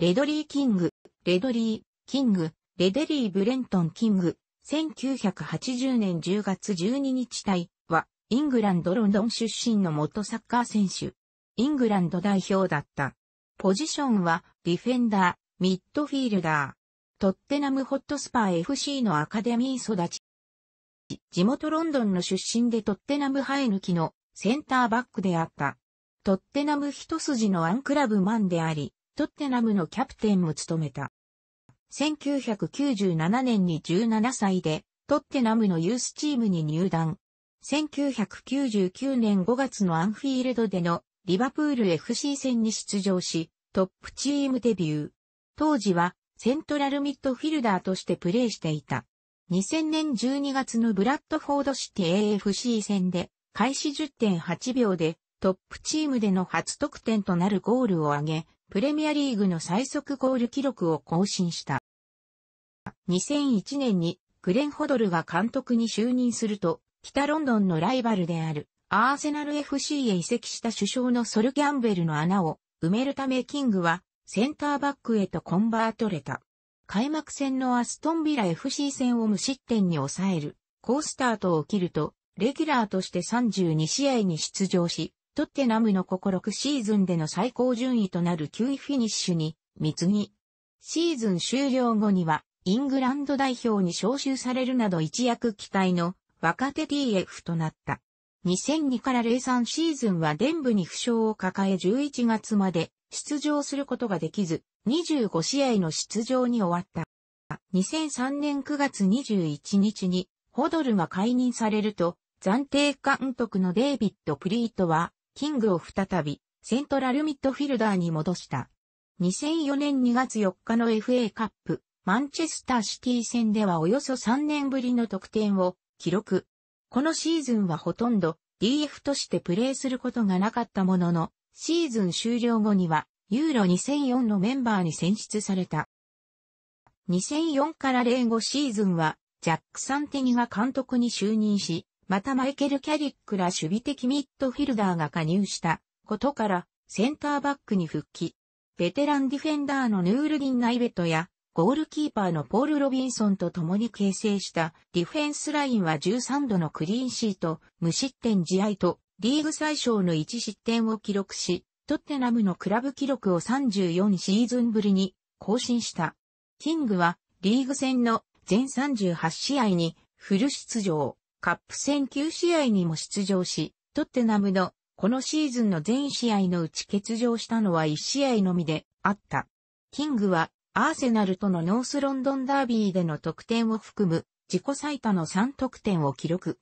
レドリー・キング、レドリー、キング、レデリー・ブレントン・キング、1980年10月12日対は、イングランド・ロンドン出身の元サッカー選手。イングランド代表だった。ポジションは、ディフェンダー、ミッドフィールダー。トッテナムホットスパー FC のアカデミー育ち。地元ロンドンの出身でトッテナム生え抜きのセンターバックであった。トッテナム一筋のアンクラブマンであり、トッテナムのキャプテンも務めた。1997年に17歳で、トッテナムのユースチームに入団。1999年5月のアンフィールドでのリバプール FC 戦に出場し、トップチームデビュー。当時はセントラルミッドフィルダーとしてプレーしていた。2000年12月のブラッドフォードシティ AFC 戦で、開始10.8秒でトップチームでの初得点となるゴールを挙げ、プレミアリーグの最速ゴール記録を更新した。2001年にグレン・ホドルが監督に就任すると、北ロンドンのライバルであるアーセナル FC へ移籍した首相のソル・ギャンベルの穴を埋めるためキングはセンターバックへとコンバートれた。開幕戦のアストンビラ FC 戦を無失点に抑える、ースタートを切ると、レギュラーとして32試合に出場し、トッテナムのここ6シーズンでの最高順位となる9位フィニッシュに、貢ぎ。シーズン終了後には、イングランド代表に招集されるなど一躍期待の若手 TF となった。2002から03シーズンは伝部に負傷を抱え11月まで出場することができず、25試合の出場に終わった。2003年9月21日にホドルが解任されると、暫定監督のデイビッド・プリートはキングを再び、セントラルミッドフィルダーに戻した。2004年2月4日の FA カップ、マンチェスターシティ戦ではおよそ3年ぶりの得点を記録。このシーズンはほとんど DF としてプレーすることがなかったものの、シーズン終了後にはユーロ2004のメンバーに選出された。2004から05シーズンはジャック・サンティニが監督に就任し、またマイケル・キャリックら守備的ミッドフィルダーが加入したことからセンターバックに復帰。ベテランディフェンダーのヌールディン・ナイベトやゴールキーパーのポール・ロビンソンと共に形成したディフェンスラインは13度のクリーンシート、無失点試合とリーグ最小の1失点を記録し、トッテナムのクラブ記録を34シーズンぶりに更新した。キングはリーグ戦の全38試合にフル出場。カップ戦9試合にも出場し、トッテナムのこのシーズンの全試合のうち欠場したのは1試合のみであった。キングはアーセナルとのノースロンドンダービーでの得点を含む自己最多の3得点を記録。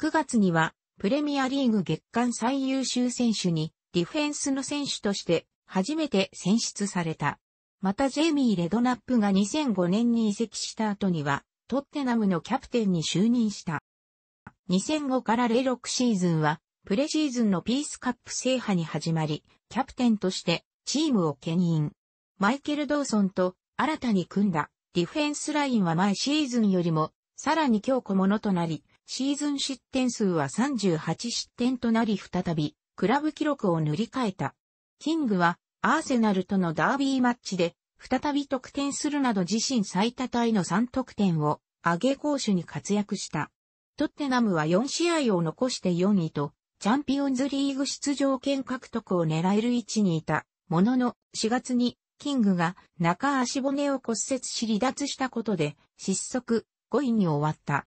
9月にはプレミアリーグ月間最優秀選手にディフェンスの選手として初めて選出された。またジェイミー・レドナップが2005年に移籍した後にはトッテナムのキャプテンに就任した。2005から06シーズンは、プレシーズンのピースカップ制覇に始まり、キャプテンとしてチームを兼任。マイケル・ドーソンと新たに組んだディフェンスラインは前シーズンよりもさらに強固ものとなり、シーズン失点数は38失点となり再びクラブ記録を塗り替えた。キングはアーセナルとのダービーマッチで再び得点するなど自身最多タイの3得点を上げ攻守に活躍した。トッテナムは4試合を残して4位と、チャンピオンズリーグ出場権獲得を狙える位置にいた、ものの、4月に、キングが中足骨を骨折し離脱したことで、失速、5位に終わった。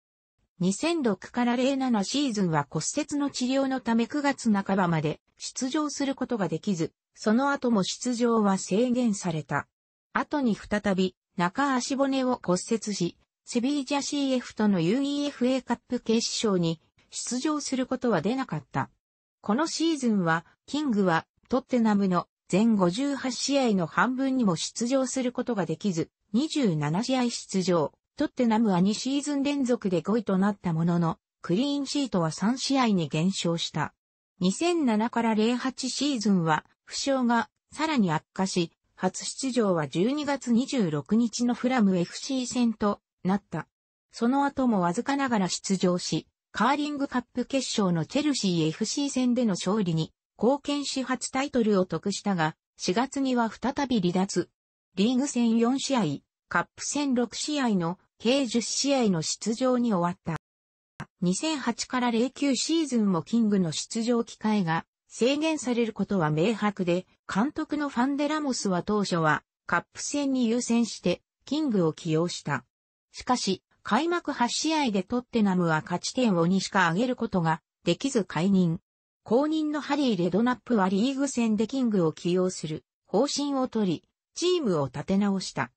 2006から07シーズンは骨折の治療のため9月半ばまで出場することができず、その後も出場は制限された。後に再び中足骨を骨折し、セビージャ CF との UEFA カップ決勝に出場することは出なかった。このシーズンは、キングはトッテナムの全58試合の半分にも出場することができず、27試合出場。トッテナムは2シーズン連続で5位となったものの、クリーンシートは3試合に減少した。2007から08シーズンは、負傷がさらに悪化し、初出場は12月26日のフラム FC 戦となった。その後もわずかながら出場し、カーリングカップ決勝のチェルシー FC 戦での勝利に貢献し初タイトルを得したが、4月には再び離脱。リーグ戦4試合、カップ戦6試合の計10試合の出場に終わった。2008から09シーズンもキングの出場機会が制限されることは明白で、監督のファンデラモスは当初はカップ戦に優先してキングを起用した。しかし、開幕8試合でトッテナムは勝ち点を2しか上げることができず解任。後任のハリー・レドナップはリーグ戦でキングを起用する方針を取り、チームを立て直した。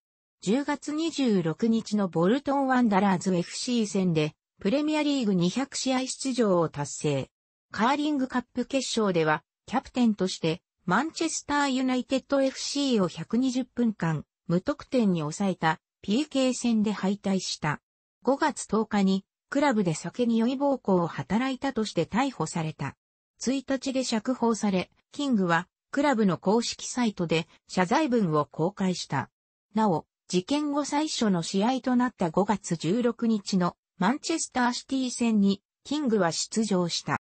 10月26日のボルトン・ワンダラーズ FC 戦で、プレミアリーグ200試合出場を達成。カーリングカップ決勝では、キャプテンとして、マンチェスター・ユナイテッド FC を120分間、無得点に抑えた PK 戦で敗退した。5月10日に、クラブで酒に酔い暴行を働いたとして逮捕された。1日で釈放され、キングは、クラブの公式サイトで謝罪文を公開した。なお、事件後最初の試合となった5月16日のマンチェスターシティ戦にキングは出場した。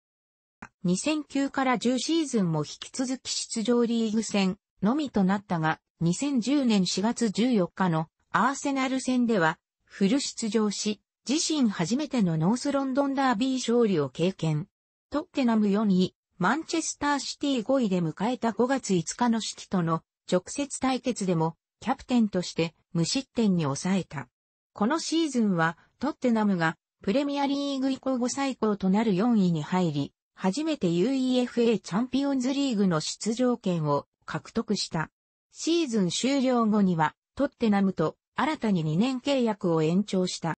2009から10シーズンも引き続き出場リーグ戦のみとなったが、2010年4月14日のアーセナル戦では、フル出場し、自身初めてのノースロンドンダービー勝利を経験。トッテナム4位、マンチェスターシティ5位で迎えた5月5日の式との直接対決でも、キャプテンとして無失点に抑えた。このシーズンは、トッテナムがプレミアリーグ以降後最高となる4位に入り、初めて UEFA チャンピオンズリーグの出場権を獲得した。シーズン終了後には、トッテナムと新たに2年契約を延長した。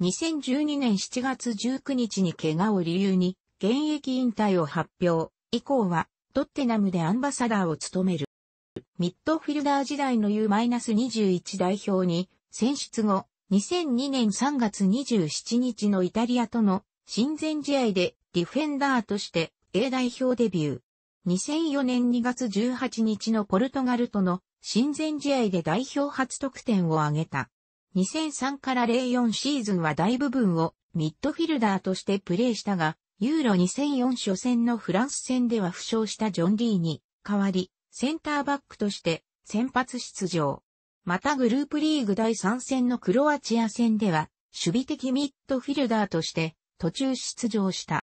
2012年7月19日に怪我を理由に現役引退を発表。以降はトッテナムでアンバサダーを務める。ミッドフィルダー時代の U-21 代表に選出後、2002年3月27日のイタリアとの親善試合でディフェンダーとして A 代表デビュー。2004年2月18日のポルトガルとの親善試合で代表初得点を挙げた。2003から04シーズンは大部分をミッドフィルダーとしてプレーしたが、ユーロ2004初戦のフランス戦では負傷したジョン・リーに代わり、センターバックとして先発出場。またグループリーグ第3戦のクロアチア戦では、守備的ミッドフィルダーとして途中出場した。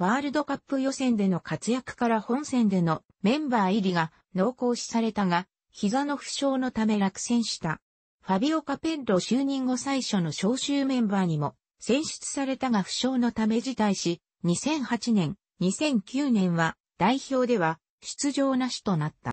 ワールドカップ予選での活躍から本戦でのメンバー入りが濃厚視されたが、膝の負傷のため落選した。ファビオ・カペッロ就任後最初の招集メンバーにも選出されたが負傷のため辞退し、2008年、2009年は代表では出場なしとなった。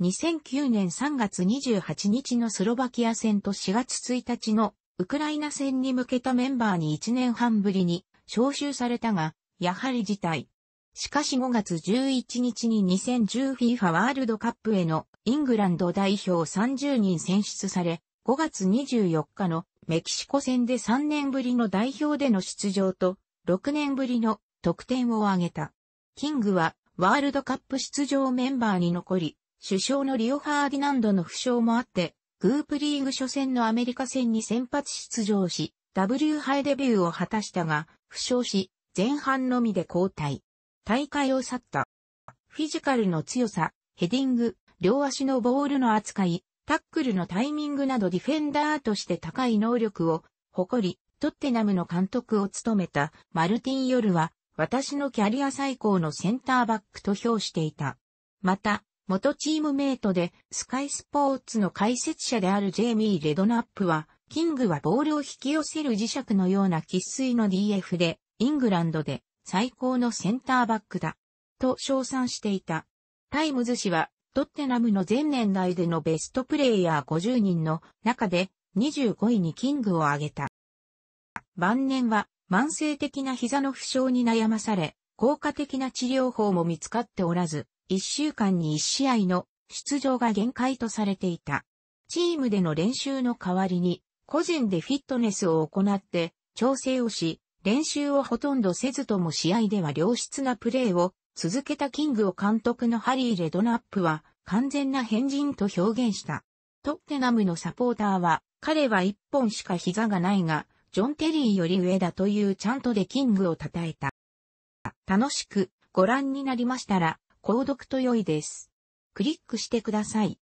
2009年3月28日のスロバキア戦と4月1日のウクライナ戦に向けたメンバーに1年半ぶりに招集されたが、やはり事態。しかし5月11日に 2010FIFA ワールドカップへのイングランド代表30人選出され、5月24日のメキシコ戦で3年ぶりの代表での出場と、6年ぶりの得点を挙げた。キングはワールドカップ出場メンバーに残り、首相のリオ・ファーディナンドの負傷もあって、グープリーグ初戦のアメリカ戦に先発出場し、W 杯デビューを果たしたが、負傷し、前半のみで交代。大会を去った。フィジカルの強さ、ヘディング、両足のボールの扱い、タックルのタイミングなどディフェンダーとして高い能力を誇り、トッテナムの監督を務めたマルティン・ヨルは、私のキャリア最高のセンターバックと評していた。また、元チームメイトでスカイスポーツの解説者であるジェイミー・レドナップは、キングはボールを引き寄せる磁石のような喫水の DF で、イングランドで最高のセンターバックだ、と称賛していた。タイムズ氏は、トッテナムの前年代でのベストプレイヤー50人の中で25位にキングを挙げた。晩年は慢性的な膝の負傷に悩まされ、効果的な治療法も見つかっておらず、1週間に1試合の出場が限界とされていた。チームでの練習の代わりに、個人でフィットネスを行って調整をし、練習をほとんどせずとも試合では良質なプレーを続けたキングを監督のハリー・レドナップは完全な変人と表現した。トッテナムのサポーターは彼は一本しか膝がないが、ジョン・テリーより上だというちゃんとでキングを称えた。楽しくご覧になりましたら、購読と良いです。クリックしてください。